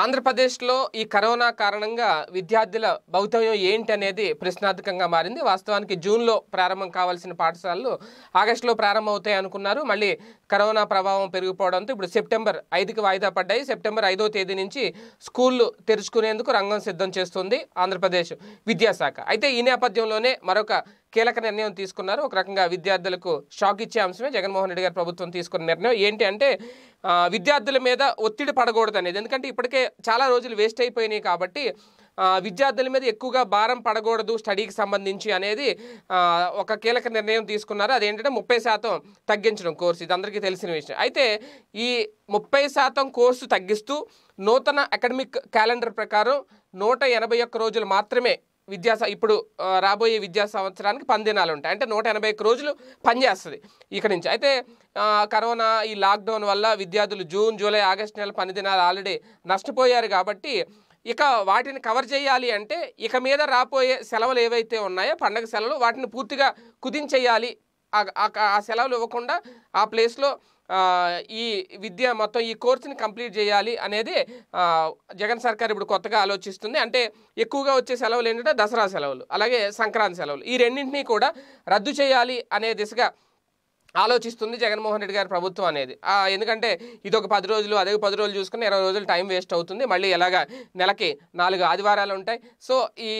ఆంధ్రప్రదేశ్లో ఈ కరోనా కారణంగా విద్యార్థుల భౌతవ్యం ఏంటి అనేది ప్రశ్నార్థకంగా మారింది వాస్తవానికి జూన్లో ప్రారంభం కావాల్సిన పాఠశాలలు ఆగస్టులో ప్రారంభమవుతాయి అనుకున్నారు మళ్ళీ కరోనా ప్రభావం పెరిగిపోవడంతో ఇప్పుడు సెప్టెంబర్ ఐదుకి వాయిదా పడ్డాయి సెప్టెంబర్ ఐదో తేదీ నుంచి స్కూళ్ళు తెరుచుకునేందుకు రంగం సిద్ధం చేస్తుంది ఆంధ్రప్రదేశ్ విద్యాశాఖ అయితే ఈ నేపథ్యంలోనే మరొక కీలక నిర్ణయం తీసుకున్నారు ఒక రకంగా విద్యార్థులకు షాక్ ఇచ్చే అంశమే జగన్మోహన్ రెడ్డి గారు ప్రభుత్వం తీసుకున్న నిర్ణయం ఏంటి అంటే విద్యార్థుల మీద ఒత్తిడి పడకూడదు అనేది ఎందుకంటే ఇప్పటికే చాలా రోజులు వేస్ట్ అయిపోయినాయి కాబట్టి విద్యార్థుల మీద ఎక్కువగా భారం పడకూడదు స్టడీకి సంబంధించి అనేది ఒక కీలక నిర్ణయం తీసుకున్నారు అదేంటంటే ముప్పై శాతం తగ్గించడం కోర్సు ఇది అందరికీ తెలిసిన విషయం అయితే ఈ ముప్పై శాతం కోర్సు తగ్గిస్తూ నూతన అకాడమిక్ క్యాలెండర్ ప్రకారం నూట ఎనభై ఒక్క రోజులు మాత్రమే విద్యా ఇప్పుడు రాబోయే విద్యా సంవత్సరానికి పందినాలు ఉంటాయి అంటే నూట ఎనభై రోజులు పనిచేస్తుంది ఇక్కడి నుంచి అయితే కరోనా ఈ లాక్డౌన్ వల్ల విద్యార్థులు జూన్ జూలై ఆగస్టు నెల పనిదినాలు ఆల్రెడీ నష్టపోయారు కాబట్టి ఇక వాటిని కవర్ చేయాలి అంటే ఇక మీద రాబోయే సెలవులు ఏవైతే ఉన్నాయో పండగ సెలవులు వాటిని పూర్తిగా కుదించేయాలి ఆ సెలవులు ఇవ్వకుండా ఆ ప్లేస్లో ఈ విద్య మొత్తం ఈ కోర్సుని కంప్లీట్ చేయాలి అనేది జగన్ సర్కార్ ఇప్పుడు కొత్తగా ఆలోచిస్తుంది అంటే ఎక్కువగా వచ్చే సెలవులు ఏంటంటే దసరా సెలవులు అలాగే సంక్రాంతి సెలవులు ఈ రెండింటినీ కూడా రద్దు చేయాలి అనే దిశగా ఆలోచిస్తుంది జగన్మోహన్ రెడ్డి గారి ప్రభుత్వం అనేది ఎందుకంటే ఇది ఒక పది రోజులు అదే పది రోజులు చూసుకుని ఇరవై రోజులు టైం వేస్ట్ అవుతుంది మళ్ళీ ఎలాగ నెలకి నాలుగు ఆదివారాలు ఉంటాయి సో ఈ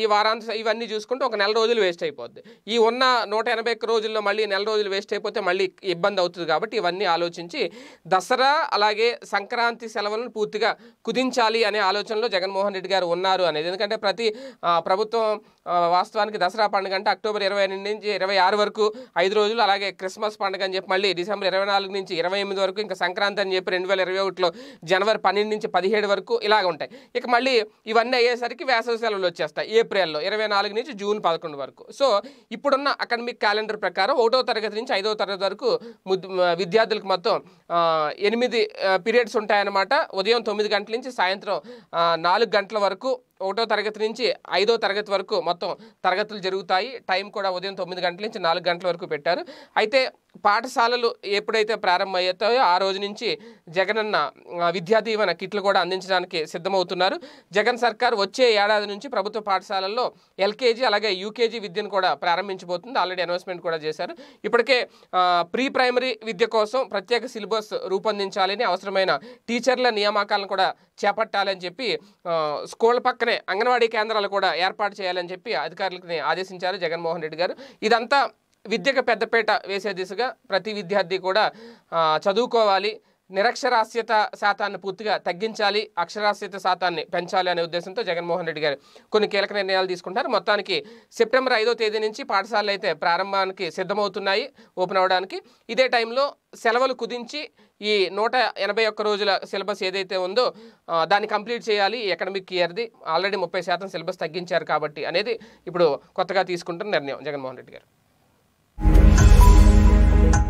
ఈ వారాంత ఇవన్నీ చూసుకుంటే ఒక నెల రోజులు వేస్ట్ అయిపోద్ది ఈ ఉన్న నూట ఎనభై ఒక్క రోజుల్లో మళ్ళీ నెల రోజులు వేస్ట్ అయిపోతే మళ్ళీ ఇబ్బంది అవుతుంది కాబట్టి ఇవన్నీ ఆలోచించి దసరా అలాగే సంక్రాంతి సెలవులను పూర్తిగా కుదించాలి అనే ఆలోచనలో జగన్మోహన్ రెడ్డి గారు ఉన్నారు అనేది ఎందుకంటే ప్రతి ప్రభుత్వం వాస్తవానికి దసరా పండుగ అంటే అక్టోబర్ ఇరవై ఎనిమిది నుంచి ఇరవై ఆరు వరకు ఐదు రోజులు అలాగే క్రిస్మస్ పండుగ అని చెప్పి మళ్ళీ డిసెంబర్ ఇరవై నాలుగు నుంచి ఇరవై ఎనిమిది వరకు ఇంకా సంక్రాంతి అని చెప్పి రెండు వేల ఇరవై ఒకటిలో జనవరి పన్నెండు నుంచి పదిహేడు వరకు ఇలాగ ఉంటాయి ఇక మళ్ళీ ఇవన్నీ అయ్యేసరికి వేసవి సెలవులు వచ్చేస్తాయి ఏప్రిల్లో ఇరవై నాలుగు నుంచి జూన్ పదకొండు వరకు సో ఇప్పుడున్న అకాడమిక్ క్యాలెండర్ ప్రకారం ఒకటో తరగతి నుంచి ఐదో తరగతి వరకు విద్యార్థులకు మొత్తం ఎనిమిది పీరియడ్స్ ఉంటాయన్నమాట ఉదయం తొమ్మిది గంటల నుంచి సాయంత్రం నాలుగు గంటల వరకు ఒకటో తరగతి నుంచి ఐదో తరగతి వరకు మొత్తం తరగతులు జరుగుతాయి టైం కూడా ఉదయం తొమ్మిది గంటల నుంచి నాలుగు గంటల వరకు పెట్టారు అయితే పాఠశాలలు ఎప్పుడైతే ప్రారంభమవుతాయో ఆ రోజు నుంచి జగనన్న విద్యా దీవెన కిట్లు కూడా అందించడానికి సిద్ధమవుతున్నారు జగన్ సర్కార్ వచ్చే ఏడాది నుంచి ప్రభుత్వ పాఠశాలల్లో ఎల్కేజీ అలాగే యూకేజీ విద్యను కూడా ప్రారంభించబోతుంది ఆల్రెడీ అనౌన్స్మెంట్ కూడా చేశారు ఇప్పటికే ప్రీ ప్రైమరీ విద్య కోసం ప్రత్యేక సిలబస్ రూపొందించాలని అవసరమైన టీచర్ల నియామకాలను కూడా చేపట్టాలని చెప్పి స్కూల్ పక్కనే అంగన్వాడీ కేంద్రాలు కూడా ఏర్పాటు చేయాలని చెప్పి అధికారులని ఆదేశించారు జగన్మోహన్ రెడ్డి గారు ఇదంతా విద్యకు పెద్దపేట వేసే దిశగా ప్రతి విద్యార్థి కూడా చదువుకోవాలి నిరక్షరాస్యత శాతాన్ని పూర్తిగా తగ్గించాలి అక్షరాస్యత శాతాన్ని పెంచాలి అనే ఉద్దేశంతో జగన్మోహన్ రెడ్డి గారు కొన్ని కీలక నిర్ణయాలు తీసుకుంటారు మొత్తానికి సెప్టెంబర్ ఐదో తేదీ నుంచి పాఠశాలలు అయితే ప్రారంభానికి సిద్ధమవుతున్నాయి ఓపెన్ అవడానికి ఇదే టైంలో సెలవులు కుదించి ఈ నూట ఎనభై ఒక్క రోజుల సిలబస్ ఏదైతే ఉందో దాన్ని కంప్లీట్ చేయాలి ఎకనమిక్ ఇయర్ది ఆల్రెడీ ముప్పై శాతం సిలబస్ తగ్గించారు కాబట్టి అనేది ఇప్పుడు కొత్తగా తీసుకుంటున్న నిర్ణయం జగన్మోహన్ రెడ్డి గారు